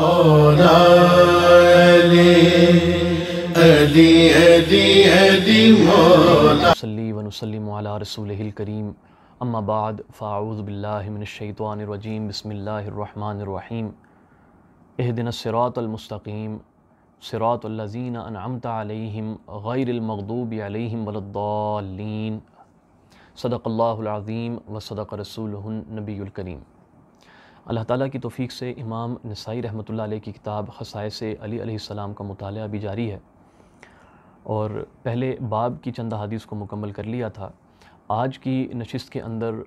रसूल करीम अम्माबाद बाद फ़ाऊज़ बसमीम एह दिन रजीम बिस्मिल्लाहिर रहमानिर रहीम इहदिनस सिरातल व सदक़ रसूल नबीकरीम अल्लाह ताला की तोफ़ी से इमाम नसाई रहमत की किताब खसाइस अली सलाम का मताल भी जारी है और पहले बाब की चंद हदीस को मुकम्मल कर लिया था आज की नशस्त के अंदर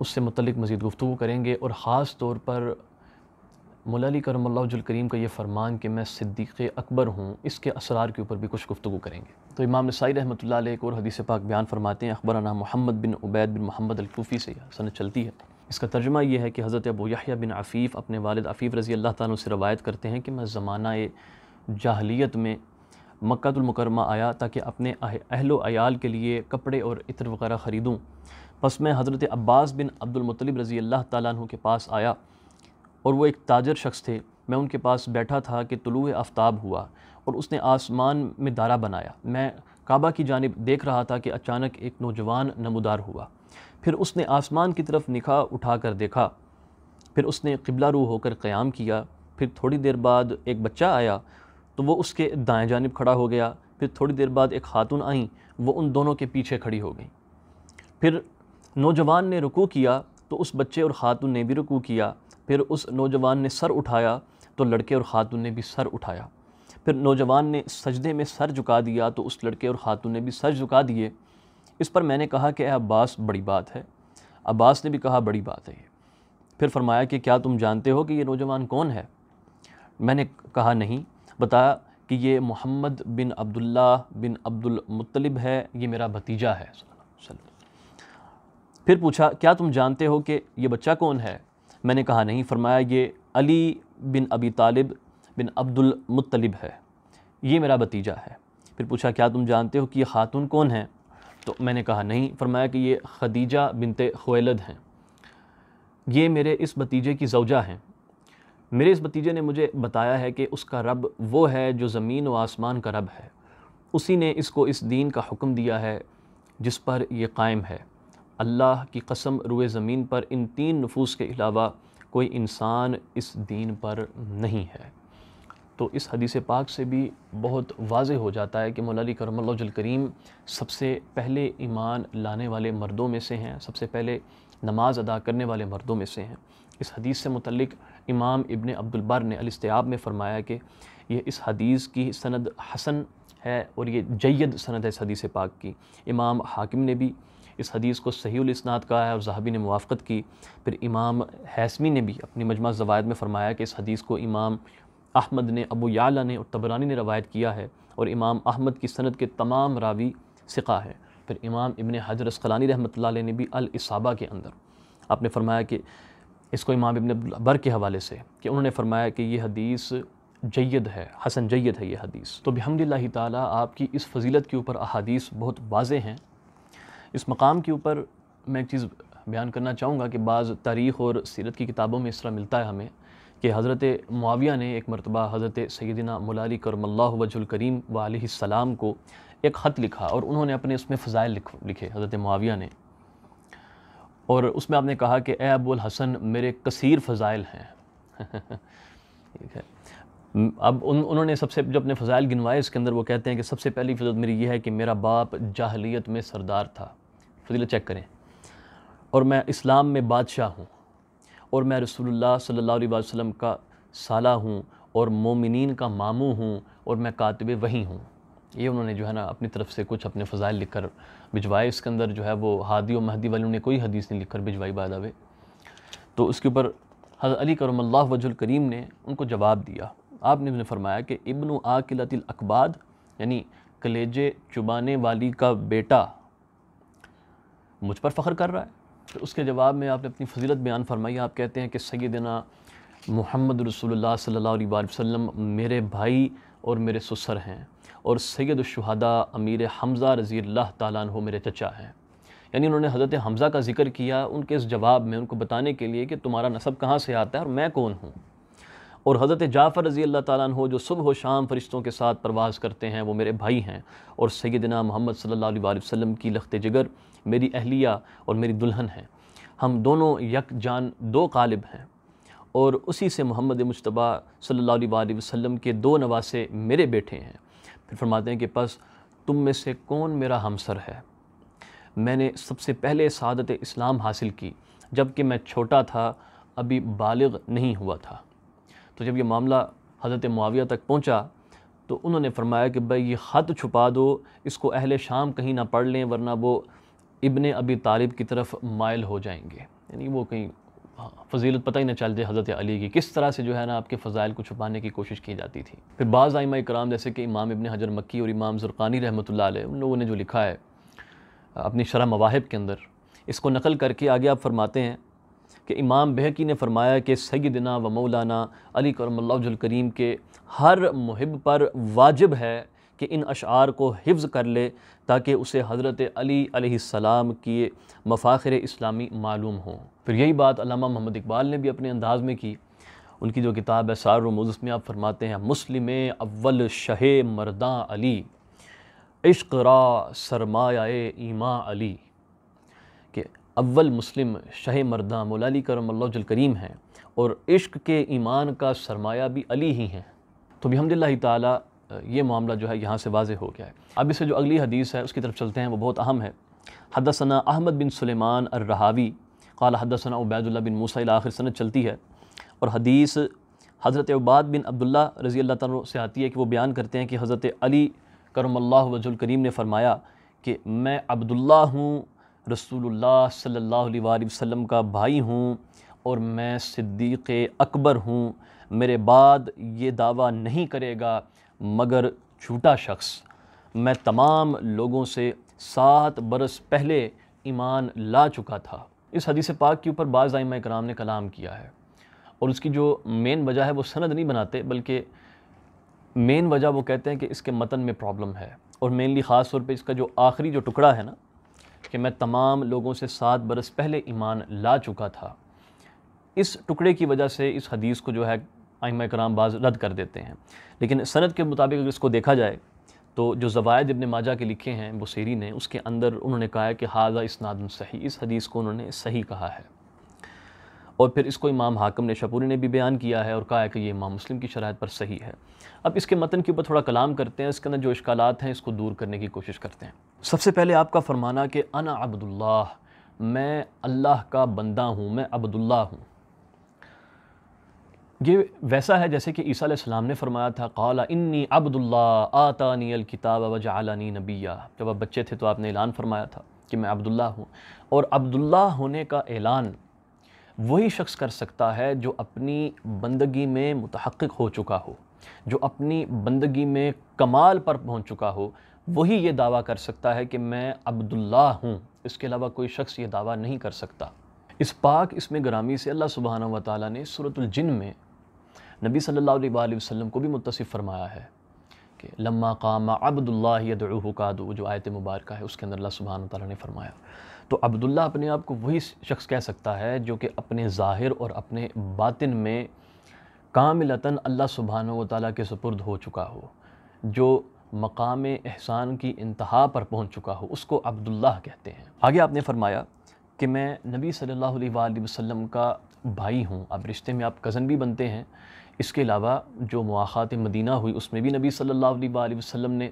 उससे मतलब मज़ीद गुफ्तु करेंगे और ख़ास तौर पर मौलाली करमल्लाजुलकरीम का ये फ़रमान कि मैं सिद्दीक़ अकबर हूँ इसके असरार के ऊपर भी कुछ गुफ्तु करेंगे तो इमाम नसाई रहमत एक और हदीस पाक बयान फरमाते हैं अकबराना मोहम्मद बिन उबैद बिन मोहम्मद अलकूफ़ी से यह चलती है इसका तर्जमा यह है कि हज़रत अबू याहिया बिन आफ़ीफ़ अपने वालद आफ़ीफ़ रज़ी अल्लाह ताली से रवायत करते हैं कि मैं ज़माना जाहलीत में मक्तुलमकरमा आया ताकि अपने अहलो अयाल के लिए कपड़े और इतर वगैरह ख़रीदूँ बस मैं हज़रत अब्बास बिन अब्दुलमतलब रज़ी अल्लाह तु के पास आया और वो एक ताजर शख्स थे मैं उनके पास बैठा था कि तलु आफ्ताब हुआ और उसने आसमान में दारा बनाया मैं काबा की जानब देख रहा था कि अचानक एक नौजवान नमदार हुआ फिर उसने आसमान की तरफ निखा उठा कर देखा फिर उसने किबला रू होकर क़याम किया फिर थोड़ी देर बाद एक बच्चा आया तो वो उसके दाएं जानब खड़ा हो गया फिर थोड़ी देर बाद एक खातून आई वो उन दोनों के पीछे खड़ी हो गई फिर नौजवान ने रुकू किया तो उस बच्चे और ख़ातून ने भी रुकू किया फिर उस नौजवान ने सर उठाया तो लड़के और ख़ातून ने भी सर उठाया फिर नौजवान ने सजदे में सर झुका दिया तो उस लड़के और ख़ातून ने भी सर झुका दिए इस पर मैंने कहा कि अब्बास बड़ी बात है अब्बास ने भी कहा बड़ी बात है फिर फरमाया कि क्या तुम जानते हो कि ये नौजवान कौन है मैंने कहा नहीं बताया कि ये मोहम्मद बिन अब्दुल्ला बिन अब्दुल मुत्तलिब है ये मेरा भतीजा है फिर पूछा क्या तुम जानते हो कि ये बच्चा कौन है मैंने कहा नहीं फरमाया ये अली बिन अबी तालिब बिन अब्दुल मुत्तलिब है ये मेरा भतीजा है फिर पूछा क्या तुम जानते हो कि ये खातून कौन है तो मैंने कहा नहीं फरमाया कि ये खदीजा बिनते खलद हैं ये मेरे इस भतीजे की जवजा हैं मेरे इस भतीजे ने मुझे बताया है कि उसका रब वो है जो ज़मीन व आसमान का रब है उसी ने इसको इस दीन का हुक्म दिया है जिस पर यह कायम है अल्लाह की कसम रुए ज़मीन पर इन तीन नफूस के अलावा कोई इंसान इस दीन पर नहीं है तो इस हदीस पाक से भी बहुत वाज हो जाता है कि मौलाली करमल करीम सबसे पहले ईमान लाने वाले मर्दों में से हैं सबसे पहले नमाज अदा करने वाले मर्दों में से हैं इस हदीस से मतलब इमाम इबन अब्दुलबर ने अलस्तियाब में फ़रमाया कि यह इस हदीस की सनद हसन है और ये जैद सनद है इस हदीस पाक की इमाम हाकिम ने भी इस हदीस को सही इसनाद कहा है और जहाबी ने मुआफ़त की फिर इमाम हैसमी ने भी अपनी मजमा जवायद में फ़रमाया कि इस हदीस को इमाम अहमद ने अबू याला ने और तबरानी ने रवायत किया है और इमाम अहमद की सनत के तमाम रावी सिका है फिर इमाम इबन हजर असकलानी रहमत ने भी अलसाबा के अंदर आपने फरमाया कि इसको इमाम इबन अबर के हवाले से कि उन्होंने फरमाया कि ये हदीस जैद है हसन जैद है यह हदीस तो बहमदिल्ला ताली आपकी इस फजीलत के ऊपर अहादीस बहुत वाज हैं इस मकाम के ऊपर मैं एक चीज़ बयान करना चाहूँगा कि बाज़ तारीख़ और सीरत की किताबों में इस तरह मिलता है हमें कि हज़रत माविया ने एक मरतबा हज़रत सैदिना मुलाली करमल्ला वजुल करीम वालम को एक ख़त लिखा और उन्होंने अपने उसमें फ़ज़ाइल लिख लिखे हज़रत माविया ने और उसमें आपने कहा कि ए अबुल हसन मेरे कसीर फ़ज़ाइल हैं ठीक है अब उन उन्होंने सबसे जो अपने फ़ज़ाइल गिनवाए इसके अंदर वो कहते हैं कि सबसे पहली फजलत मेरी यह है कि मेरा बाप जाहलीत में सरदार था फजीलत चेक करें और मैं इस्लाम में बादशाह हूँ और मैं रसूलुल्लाह सल्लल्लाहु अलैहि वसल्लम का साला हूँ और मोमिनीन का मामू हूँ और मैं कातब वही हूँ ये उन्होंने जो है ना अपनी तरफ से कुछ अपने फ़ज़ाइल लिख कर भिजवाए इसके अंदर जो है वो हादी और महदी वाले ने कोई हदीस नहीं लिख कर भिजवाई बादावे तो उसके ऊपर अली करम अल्लाह वजुल करीम ने उनको जवाब दिया आपने उन्हें फरमाया कि इबन आकिलतिल अकबाद यानी कलेजे चुबाने वाली का बेटा मुझ पर फ़ख्र कर रहा है फिर तो उसके जवाब में आपने अपनी फजीलत बयान फरमाई आप कहते हैं कि सैदना मोहम्मद रसूल सल्ला अलैहि मेरे भाई और मेरे ससर हैं और सैद शहदा अमीर हमज़ा रज़ी अल्लाह तु मेरे चचा हैं यानी उन्होंने हज़रत हमज़ा का जिक्र किया उनके इस जवाब में उनको बताने के लिए कि तुम्हारा नसब कहाँ से आता है और मैं कौन हूँ और हज़रत जाफ़र रज़ी अल्लाह ताला हो जो सुबह शाम फरिश्तों के साथ प्रवास करते हैं वो मेरे भाई हैं और सैदना मोहम्मद अलैहि वसल्लम की लख्त जिगर मेरी अहलिया और मेरी दुल्हन हैं हम दोनों यक जान दो कालिब हैं और उसी से मोहम्मद मुशतबा सल्ला वसम के दो नवासे मेरे बेटे हैं फिर फरमाते हैं कि बस तुम में से कौन मेरा हमसर है मैंने सबसे पहले सादत इस्लाम हासिल की जबकि मैं छोटा था अभी बालग नहीं हुआ था तो जब यह मामला हज़रत मुआविया तक पहुँचा तो उन्होंने फरमाया कि भाई ये ख़त छुपा दो इसको अहल शाम कहीं ना पढ़ लें वरना वो इबन अबी तालिब की तरफ मायल हो जाएंगे यानी वो कहीं हाँ, फजीलत पता ही ना चल जाए हज़रत अली की किस तरह से जो है ना आपके फ़जाइल को छुपाने की कोशिश की जाती थी फिर बाज़ आइमा कराम जैसे कि इमाम इबन हजर मक्की और इमाम ज़ुरक़ानी रहमत उन लोगों ने जो लिखा है अपनी शरह मवाहब के अंदर इसको नकल करके आगे आप फरमाते हैं कि इमाम बहकी ने फरमाया कि सैदना व मौलाना अली करमल्लाजुलकरीम के हर महब पर वाजिब है कि इन अशार को हिफ्ज़ कर ले ताकि उसे हज़रत अली सलाम के मफाखिर इस्लामी मालूम हों फिर यही बात अलामा मोहम्मद इकबाल ने भी अपने अंदाज़ में की उनकी जो किताब है सार में उसमें आप फरमाते हैं मुस्लिम अव्वल शह मरदा अली इश्क रा सरमाया ईमा अली अव्वल मुस्लिम शाह मरदा मौलाली करम करीम हैं और इश्क के ईमान का सरमाया भी अली ही हैं तो अलहमदिल्ला ताला ये मामला जो है यहाँ से वाज हो गया है अब इसे जो अगली हदीस है उसकी तरफ चलते हैं वो बहुत अहम है हदसना अहमद बिन अर रहावी कला हदसना उबैदुल्ला बिन मूसा आखिर सनत चलती है और हदीस हज़रत उबाद बिन अब्दुल्ला रज़ी अल्लाह तन से आती है कि वो बयान करते हैं कि हज़रत अली करम वजुल करीम ने फ़रमाया कि मैं अब्दुल्ला हूँ रसूलुल्लाह सल्लल्लाहु अलैहि वसल्लम का भाई हूँ और मैं सिद्दीक़ अकबर हूँ मेरे बाद ये दावा नहीं करेगा मगर झूठा शख्स मैं तमाम लोगों से सात बरस पहले ईमान ला चुका था इस हदीस पाक के ऊपर बाज़ कराम ने कलाम किया है और उसकी जो मेन वजह है वो सनद नहीं बनाते बल्कि मेन वजह वो कहते हैं कि इसके मतन में प्रॉब्लम है और मेनली ख़ास तौर पर इसका जो आखिरी जो टुकड़ा है ना कि मैं तमाम लोगों से सात बरस पहले ईमान ला चुका था इस टुकड़े की वजह से इस हदीस को जो है आइम कराम बाज रद्द कर देते हैं लेकिन सनत के मुताबिक अगर इसको देखा जाए तो जो जवायद इबन माजा के लिखे हैं बसेरी ने उसके अंदर उन्होंने कहा है कि हाजा नादन सही इस हदीस को उन्होंने सही कहा है और फिर इसको इमाम हाकम ने शपूरी ने भी बयान किया है और कहा है कि ये इमाम मुस्लिम की शराब पर सही है अब इसके मतन के ऊपर थोड़ा कलाम करते हैं इसके अंदर जो इश्काल हैं इसको दूर करने की कोशिश करते हैं सबसे पहले आपका फरमाना कि अना अब्दुल्लाह मैं अल्लाह का बंदा हूँ मैं अब्दुल्ला हूँ ये वैसा है जैसे कि ईसा सलाम ने फरमाया था काला इन्नी अब्दुल्ला आतानी अलकिताब वजालानी नबिया जब आप बच्चे थे तो आपने ऐलान फरमाया था कि मैं अब्दुल्ला हूँ और अब्दुल्ला होने का ऐलान वही शख्स कर सकता है जो अपनी बंदगी में मुतहक़ हो चुका हो जो अपनी बंदगी में कमाल पर पहुँच चुका हो वही ये दावा कर सकता है कि मैं अब्दुल्ला हूँ इसके अलावा कोई शख्स ये दावा नहीं कर सकता इस पाक इसमें ग्रामी से अल्लाह सुबहान व ताली ने सूरतुलजिन में नबी सल्ला वसम को भी मुतसिफ़ फरमाया है कि लम्मा कामा अब्दुल्लादू कादू जो आयत मुबारक है उसके अंदर अल्लाह सुबहान ताली ने फरमाया तो अब्दुल्ला अपने आप को वही शख्स कह सकता है जो कि अपने ज़ाहिर और अपने बातिन में कामिलता अल्लाह सुबहान व ताली के सपुर्द हो चुका हो जो मकाम एहसान की इंतहा पर पहुँच चुका हो उसको अब्दुल्ला कहते हैं आगे आपने फरमाया कि मैं नबी सल्लल्लाहु अलैहि वसल्लम का भाई हूँ अब रिश्ते में आप कज़न भी बनते हैं इसके अलावा जो मुआखात मदीना हुई उसमें भी नबी सल्लल्लाहु अलैहि वसल्लम ने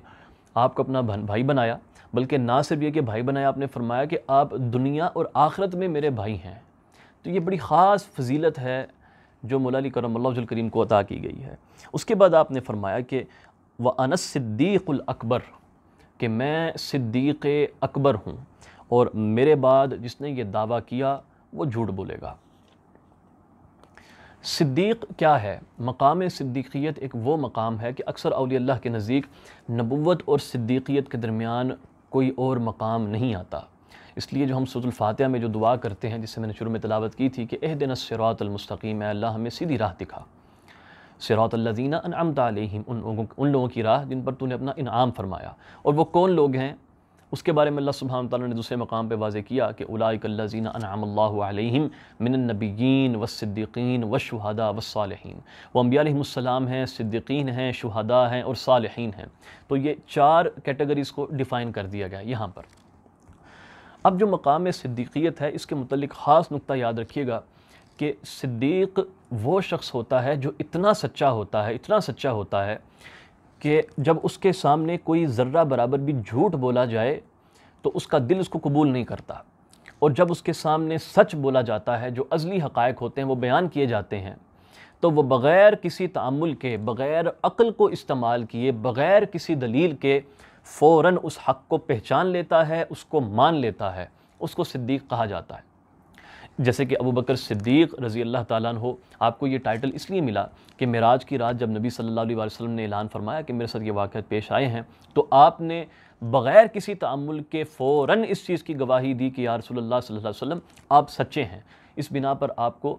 आपको अपना भाई बनाया बल्कि ना सिर्फ ये कि भाई बनाया आपने फरमाया कि आप दुनिया और आखरत में मेरे भाई हैं तो ये बड़ी ख़ास फजीलत है जो मौलाली करम करीम को अता की गई है उसके बाद आपने फरमाया कि व अनस सिद्दीक़ुल अकबर कि मैं सिद्दीक़ अकबर हूँ और मेरे बाद जिसने ये दावा किया वो झूठ बोलेगा सिद्दीक़ क्या है मकाम सिद्दीक़ियत एक वो मकाम है कि अक्सर अल्लाह के नज़दीक नबूत और सिद्दीक़ियत के दरमियान कोई और मकाम नहीं आता इसलिए जो हम सतुल्फ़ातिया में जो दुआ करते हैं जिससे मैंने शुरू में तलावत की थी कि एह दिन सरातमस्तकीम अल्लाह हमें सीधी राह दिखा सिरातल्लिन अनआमदालम उन लोगों उन लोगों की राह जिन पर तूने अपना इनाम फरमाया और वो कौन लोग हैं उसके बारे में अल्लाह सुबहान ताली ने दूसरे मकाम पर वाज़ किया कि उलाकल्लिन अनामल्लाम मिननबीन वसद्दीन व शहदा वसालहन व अम्बियालसम हैं सिद्दीन हैं शुहदा हैं और सालहन हैं तो ये चार कैटेगरीज़ को डिफ़ाइन कर दिया गया यहाँ पर अब जो मकाम सिद्दीकीत है इसके मतलब ख़ास नुकता याद रखिएगा कि सिद्दीक़ वो शख्स होता है जो इतना सच्चा होता है इतना सच्चा होता है कि जब उसके सामने कोई ज़र्रा बराबर भी झूठ बोला जाए तो उसका दिल उसको कबूल नहीं करता और जब उसके सामने सच बोला जाता है जो अजली हक़ होते हैं वो बयान किए जाते हैं तो वो बग़ैर किसी तामुल के बग़ैर अक़ल को इस्तेमाल किए बग़ैर किसी दलील के फ़ौर उस हक़ को पहचान लेता है उसको मान लेता है उसको सिद्दीक कहा जाता है जैसे कि अबू बकर सिद्दीक़ रज़ी अल्लाह ताला हो आपको ये टाइटल इसलिए मिला कि मराज की रात जब नबी सल्लल्लाहु अलैहि वसल्लम ने ऐलान फरमाया कि मेरे साथ ये वाक़ पेश आए हैं तो आपने बग़ैर किसी तामुल के फ़ौर इस चीज़ की गवाही दी कि यार सल्ला वसम आप सच्चे हैं इस बिना पर आपको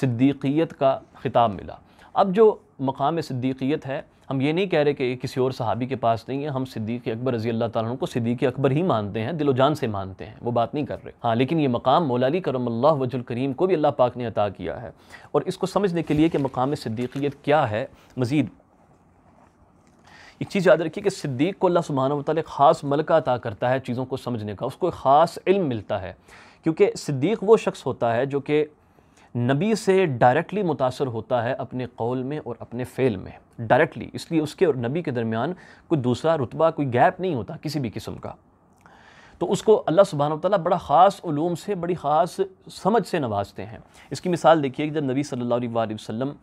सिद्दीक़ियत का ख़िताब मिला अब जो मकाम सिद्दीकीत है हम ये नहीं कह रहे कि किसी और सहाबी के पास नहीं है हम सिद्दीक अकबर रजी अल्लाह तुम को सिद्दीक अकबर ही मानते हैं दिलो जान से मानते हैं वो बात नहीं कर रहे हाँ लेकिन ये मकाम मौलाली करम अल्लाह वजुल करीम को भी अल्लाह पाक ने अता किया है और इसको समझने के लिए कि मकाम सिद्दीकीत क्या है मज़ीद एक चीज़ याद रखिए कि सिद्दीक को अल्लाह सुबहान ताली ख़ास मलका अता करता है चीज़ों को समझने का उसको एक ख़ास इल्म मिलता है क्योंकि सिद्दीक वो शख्स होता है जो कि नबी से डायरेक्टली मुतासर होता है अपने कौल में और अपने फ़ेल में डायरेक्टली इसलिए उसके और नबी के दरमियान कोई दूसरा रुतबा कोई गैप नहीं होता किसी भी किस्म का तो उसको अल्लाह सुबहान ताली बड़ा ख़ास ूम से बड़ी ख़ास समझ से नवाजते हैं इसकी मिसाल देखिए कि जब नबी सल्ला वसम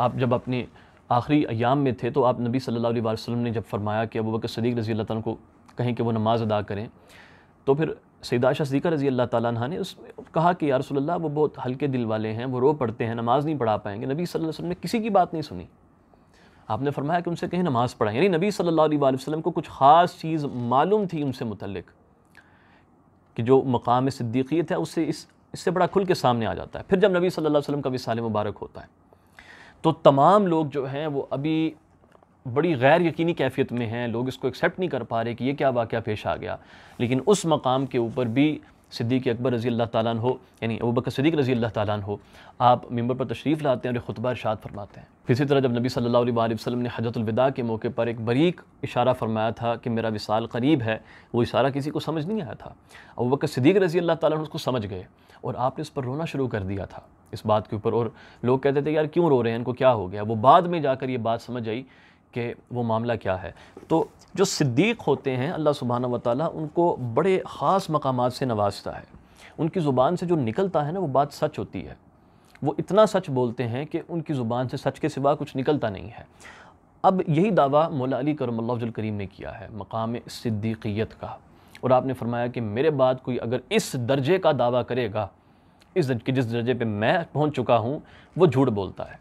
आप जब अपने आखिरी अयाम में थे तो आप नबी सल्ला वसम ने जब फरमाया कि अबू बकर सदीक रज़ी अल्लाह को कहें कि वो नमाज़ अदा करें तो फिर सैदा शसदीक़ा रज़ी अल्लाह तह ने उस कहा कि यारसोल्ला वो बहुत हल्के दिल वाले हैं वो रो पढ़ते हैं नमाज़ नहीं पढ़ा पाएंगे नबी सल्लल्लाहु अलैहि वसल्लम ने किसी की बात नहीं सुनी आपने फरमाया कि उनसे कहीं नमाज़ पढ़ा यानी नबी सल्लल्लाहु अलैहि वसल्लम को कुछ ख़ास चीज़ मालूम थी उनसे मुतलक कि जो मकाम सिद्दीकीत है उससे इस इससे बड़ा खुल के सामने आ जाता है फिर जब नबी सल्लल्लाहु अलैहि वसल्लम का विसाल मुबारक होता है तो तमाम लोग जो हैं वो अभी बड़ी गैर यकीनी कैफियत में हैं लोग इसको एक्सेप्ट नहीं कर पा रहे कि ये क्या वाक़ पेश आ गया लेकिन उस मकाम के ऊपर भी सिद्दीक अकबर रज़ी अल्लाह तालन हो यानी अबू बकर सिद्दीक रज़ी अल्लाह तालन हो आप मंबर पर तशरीफ़ लाते हैं और ख़ुतबा इरशाद फरमाते हैं इसी तरह जब नबी सल्लल्लाहु अलैहि वसल्लम ने हजतलविदा के मौके पर एक बरीक इशारा फरमाया था कि मेरा विसाल करीब है वो इशारा किसी को समझ नहीं आया था अबू बकर सिद्दीक रज़ी अल्लाह तुम उसको समझ गए और आपने इस पर रोना शुरू कर दिया था इस बात के ऊपर और लोग कहते थे यार क्यों रो रहे हैं इनको क्या हो गया वो बाद में जाकर ये बात समझ आई कि वो मामला क्या है तो जो सिद्दीक होते हैं अल्लाह सुबहाना व ताली उनको बड़े ख़ास मकाम से नवाजता है उनकी ज़ुबान से जो निकलता है ना वो बात सच होती है वो इतना सच बोलते हैं कि उनकी ज़ुबान से सच के सिवा कुछ निकलता नहीं है अब यही दावा मौला अली करम करीम ने किया है मकाम सिद्दीकीत का और आपने फरमाया कि मेरे बाद कोई अगर इस दर्जे का दावा करेगा इस दर्जे जिस दर्जे पे मैं पहुंच चुका हूं वो झूठ बोलता है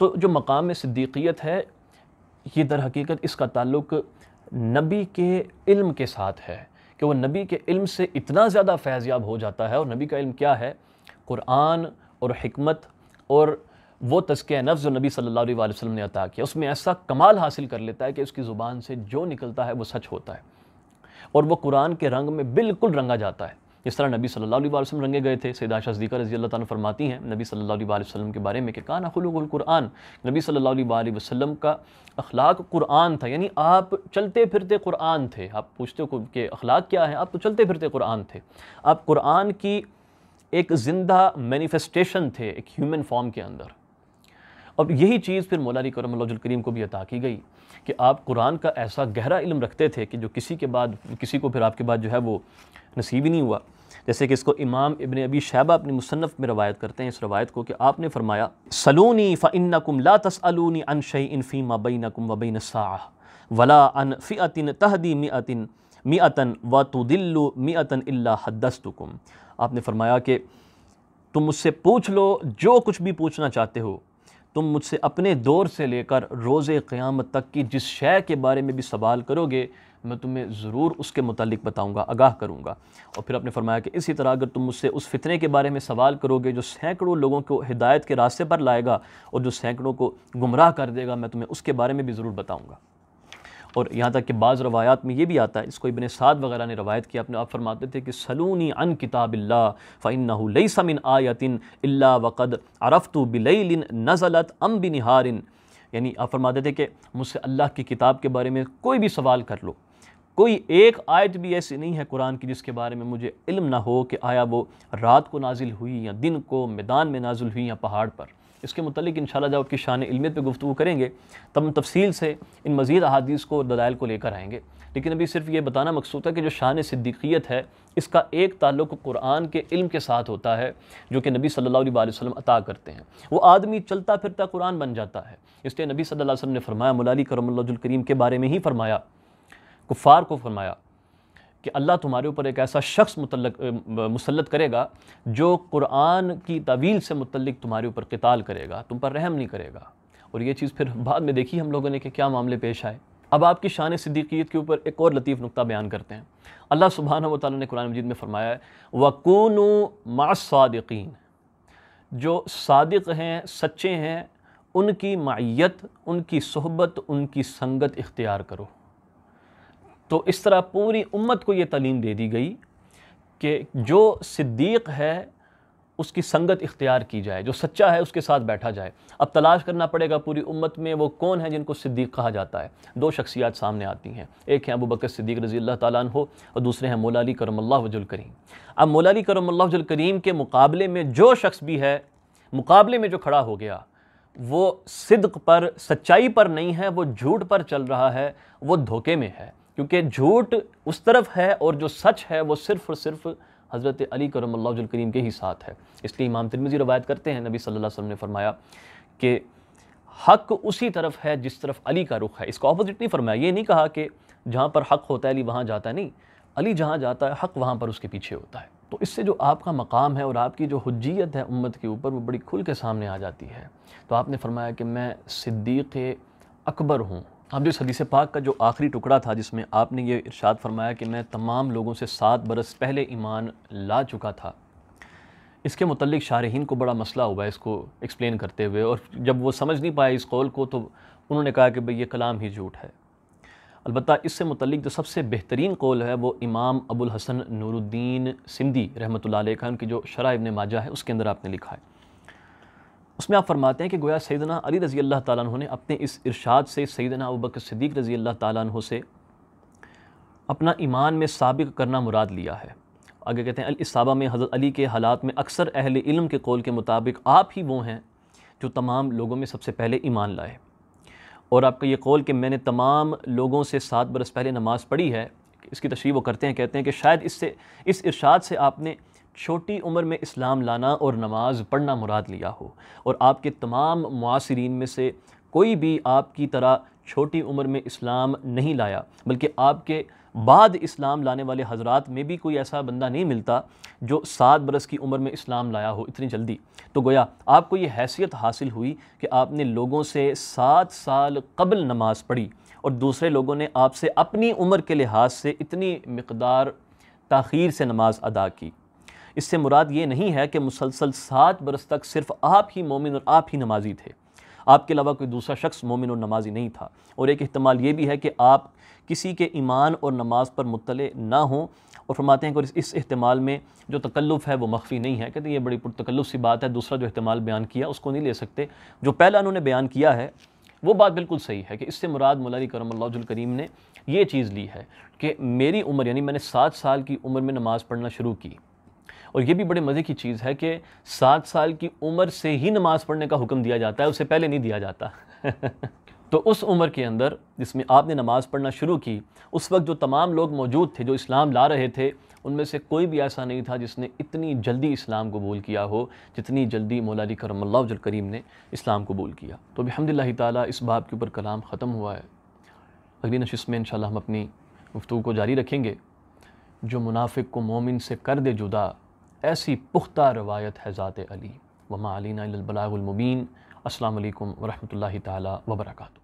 तो जो मकाम सिद्दीकीत है ये दर हकीकत इसका ताल्लुक नबी के इल्म के साथ है कि वह नबी के इल्म से इतना ज़्यादा फैज़याब हो जाता है और नबी का इल्म क्या है क़ुरान और हमत और वो तस्के नफ्स जो नबी अलैहि वसल्लम ने अता किया उसमें ऐसा कमाल हासिल कर लेता है कि उसकी ज़ुबान से जो निकलता है वो सच होता है और वो कुरान के रंग में बिल्कुल रंगा जाता है जिस तरह नबी सल्लल्लाहु अलैहि वसल्लम रंगे गए थे सैदा शजदीका रजी अल्लाह फरमाती हैं नबी सल्लल्लाहु अलैहि वसल्लम के बारे में कि कान कुरान नबी सल्लल्लाहु अलैहि वसल्लम का अखलाक कुरान था यानी आप चलते फिरते कुरान थे आप पूछते हो कि अखलाक क्या है आप तो चलते फिरते कुरान थे आप कुरान की एक ज़िंदा मैनिफेस्टेशन थे एक ह्यूमन फॉर्म के अंदर अब यही चीज़ फिर मौलानी करमजुलकरीम को भी अता की गई कि आप कुरान का ऐसा गहरा इलम रखते थे कि जो किसी के बाद किसी को फिर आपके बाद जो है वो नसीब ही नहीं हुआ जैसे कि इसको इमाम इबन अबी शैबा अपनी मुसनफ़ में रवायत करते हैं इस रवायत को कि आपने फरमाया सलूनी फ़ा नकुम ला तसअलूनी अन शही इन फ़ी बई नकुम वबई नसाह वला अन फ़िअतिन तहदी मी अतन व तो दिल्लु मी अतन हदस्तुकुम आपने फरमाया कि तुम मुझसे पूछ लो जो कुछ भी पूछना चाहते हो तुम मुझसे अपने दौर से लेकर रोज़ क़्यामत तक की जिस शय के बारे में भी सवाल करोगे मैं तुम्हें ज़रूर उसके मतलब बताऊँगा आगाह करूँगा और फिर आपने फरमाया कि इसी तरह अगर तुम मुझसे उस फितने के बारे में सवाल करोगे जो सैकड़ों लोगों को हिदायत के रास्ते पर लाएगा और जो सैकड़ों को गुमराह कर देगा मैं तुम्हें उसके बारे में भी ज़रूर बताऊँगा और यहाँ तक कि बाज़ रवायात में ये भी आता है इसको इबन साद वगैरह ने रवायत किया अपने आप फरमाते थे कि सलूनी अन किताब फ़ैन समिन आयतिन अल्ला वक़द अरफ़तु बिलैलिन नज़लत अम बिनहारिन यानी आप फरमाते थे कि मुझसे अल्लाह की किताब के बारे में कोई भी सवाल कर लो कोई एक आयत भी ऐसी नहीं है कुरान की जिसके बारे में मुझे इल्म ना हो कि आया वो रात को नाजिल हुई या दिन को मैदान में नाजिल हुई या पहाड़ पर इसके मतलब इन शाला जब आपकी शान इलमियत पर गुफ्तु करेंगे तब हम तफसील से इन मज़ीद अहादीस को ददायल को लेकर आएँगे लेकिन अभी सिर्फ ये बताना मकसूद है कि जो शान सिद्दीकीत है इसका एक ताल्लुक कुरान के इल्म के साथ होता है जो कि नबी सल्लल्लाहु अलैहि वसल्लम अता करते हैं वो आदमी चलता फिरता कुरान बन जाता है इसलिए नबी सल्लल्लाहु अलैहि वसल्लम ने फरमाया मुलाली करमल्लाजुल करीम के बारे में ही फरमाया कुफ़ार को फरमाया कि अल्लाह तुम्हारे ऊपर एक ऐसा शख्स मुसलत करेगा जो कुरान की तवील से मुतलक तुम्हारे ऊपर कताल करेगा तुम पर रहम नहीं करेगा और ये चीज़ फिर बाद में देखी हम लोगों ने कि क्या मामले पेश आए अब आपकी शान सिद्दीकीत के ऊपर एक और लतीफ़ नुकता बयान करते हैं अल्लाह सुबहाना व ताली ने कुरान मजीद में फ़रमाया है वकून मासदीन जो सदक हैं सच्चे हैं उनकी माइत उनकी सहबत उनकी संगत इख्तियार करो तो इस तरह पूरी उम्मत को ये तलीम दे दी गई कि जो सिद्दीक़ है उसकी संगत इख्तियार की जाए जो सच्चा है उसके साथ बैठा जाए अब तलाश करना पड़ेगा पूरी उम्मत में वो कौन है जिनको सिद्दीक कहा जाता है दो शख्सियात सामने आती हैं एक हैं अबू बकर सिद्दीक रजी अल्लाह तन हो और दूसरे हैं मोलाली करमल्ला वजुल करीम अब मौलाली करमल्ला वजुल करीम के मुकाबले में जो शख्स भी है मुकाबले में जो खड़ा हो गया वो सिद्क पर सच्चाई पर नहीं है वो झूठ पर चल रहा है वो धोखे में है क्योंकि झूठ उस तरफ है और जो सच है वो सिर्फ़ और सिर्फ़ हज़रत अली करम करीम के ही साथ है इसलिए इमाम तिरमिज़ी रवायत करते हैं नबी सल्लल्लाहु अलैहि वसल्लम ने फरमाया कि हक उसी तरफ है जिस तरफ अली का रुख है इसका ऑपोजिट नहीं फरमाया ये नहीं कहा कि जहाँ पर हक होता है अली वहाँ जाता है नहीं अली जहाँ जाता है हक वहाँ पर उसके पीछे होता है तो इससे जो आपका मकाम है और आपकी जो हज्जियत है उम्मत के ऊपर वो बड़ी खुल के सामने आ जाती है तो आपने फरमाया कि मैं सिद्दीक़ अकबर हूँ जो सदी हदीस पाक का जो आखिरी टुकड़ा था जिसमें आपने ये इरशाद फरमाया कि मैं तमाम लोगों से सात बरस पहले ईमान ला चुका था इसके मतलब शारहन को बड़ा मसला हुआ इसको एक्सप्लेन करते हुए और जब वो समझ नहीं पाए इस कौल को तो उन्होंने कहा कि भाई ये कलाम ही झूठ है अलबत् इससे मतलब जो सबसे बेहतरीन कौल है वो इमाम अबुल हसन नूरुद्दीन सिंधी रहमत ला की जो शराब ने माजा है उसके अंदर आपने लिखा है उसमें आप फरमाते हैं कि गोया सैदना अली रज़ी अल्लाह तु ने अपने इस इरशाद से सैदना अबक सदीक रज़ी अल्लाह तु से अपना ईमान में सबक करना मुराद लिया है आगे कहते हैं अलसाबा में हज़रत अली के हालात में अक्सर अहल इल्म के कौल के मुताबिक आप ही वो हैं जो तमाम लोगों में सबसे पहले ईमान लाए और आपका ये कौल कि मैंने तमाम लोगों से सात बरस पहले नमाज़ पढ़ी है इसकी तशरी वो करते हैं कहते हैं कि शायद इससे इस इरशाद से आपने छोटी उम्र में इस्लाम लाना और नमाज पढ़ना मुराद लिया हो और आपके तमाम मुआसरीन में से कोई भी आपकी तरह छोटी उम्र में इस्लाम नहीं लाया बल्कि आपके बाद इस्लाम लाने वाले हजरात में भी कोई ऐसा बंदा नहीं मिलता जो सात बरस की उम्र में इस्लाम लाया हो इतनी जल्दी तो गोया आपको ये हैसियत हासिल हुई कि आपने लोगों से सात साल कबल नमाज पढ़ी और दूसरे लोगों ने आपसे अपनी उम्र के लिहाज से इतनी मकदार तखीर से नमाज अदा की इससे मुराद ये नहीं है कि मुसलसल सात बरस तक सिर्फ आप ही मोमिन और आप ही नमाजी थे आपके अलावा कोई दूसरा शख्स मोमिन और नमाजी नहीं था और एक अहतमाल ये भी है कि आप किसी के ईमान और नमाज पर मुतल ना हों और फरमाते हैं कि इस अहतमाल में जो तकल्लुफ़ है वो मख्फी नहीं है कहते ये बड़ी पुरतकल्लुफ़ सी बात है दूसरा जो अहतमाल बयान किया उसको नहीं ले सकते जो पहला उन्होंने बयान किया है वो बात बिल्कुल सही है कि इससे मुराद मौलानी करम करीम ने ये चीज़ ली है कि मेरी उम्र यानी मैंने सात साल की उम्र में नमाज़ पढ़ना शुरू की और ये भी बड़े मज़े की चीज़ है कि सात साल की उम्र से ही नमाज़ पढ़ने का हुक्म दिया जाता है उससे पहले नहीं दिया जाता तो उस उम्र के अंदर जिसमें आपने नमाज़ पढ़ना शुरू की उस वक्त जो तमाम लोग मौजूद थे जो इस्लाम ला रहे थे उनमें से कोई भी ऐसा नहीं था जिसने इतनी जल्दी इस्लाम कबूल किया हो जितनी जल्दी मौलानी करमल्लाजुल करीम ने इस्लाम कबूल किया तो अलहमदिल्ला ताली इस बाब के ऊपर कलाम ख़त्म हुआ है अगली नशिस में इनशाला हम अपनी गुफ्तु को जारी रखेंगे जो मुनाफिक को मोमिन से कर दे जुदा ऐसी पुख्ता रवायत है ज़ात अली वमा अलीना अलबलागुलमुबीन अल्लाम वरहमल ताली वबरकू